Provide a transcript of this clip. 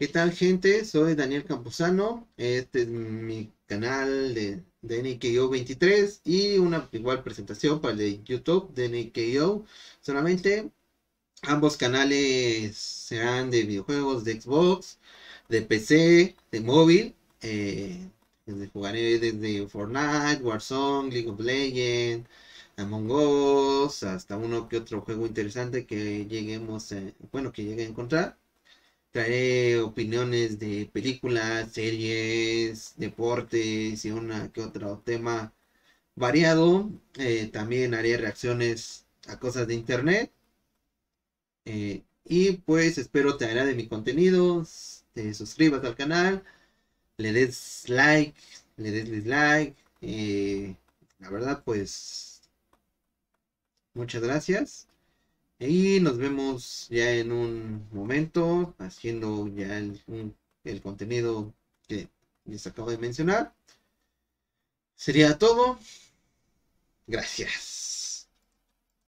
¿Qué tal gente? Soy Daniel Campuzano, este es mi canal de, NKO23 y una igual presentación para el de YouTube de NKO. Solamente ambos canales serán de videojuegos de Xbox, de PC, de móvil. Eh, jugaré desde Fortnite, Warzone, League of Legends, Among Us, hasta uno que otro juego interesante que lleguemos, bueno, que llegue a encontrar. Traeré opiniones de películas, series, deportes y una que otro tema variado. Eh, también haré reacciones a cosas de internet. Eh, y pues espero te de mi contenido. Te suscribas al canal. Le des like. Le des dislike. Eh, la verdad, pues. Muchas gracias. Y nos vemos ya en un momento haciendo ya el, el contenido que les acabo de mencionar. Sería todo. Gracias.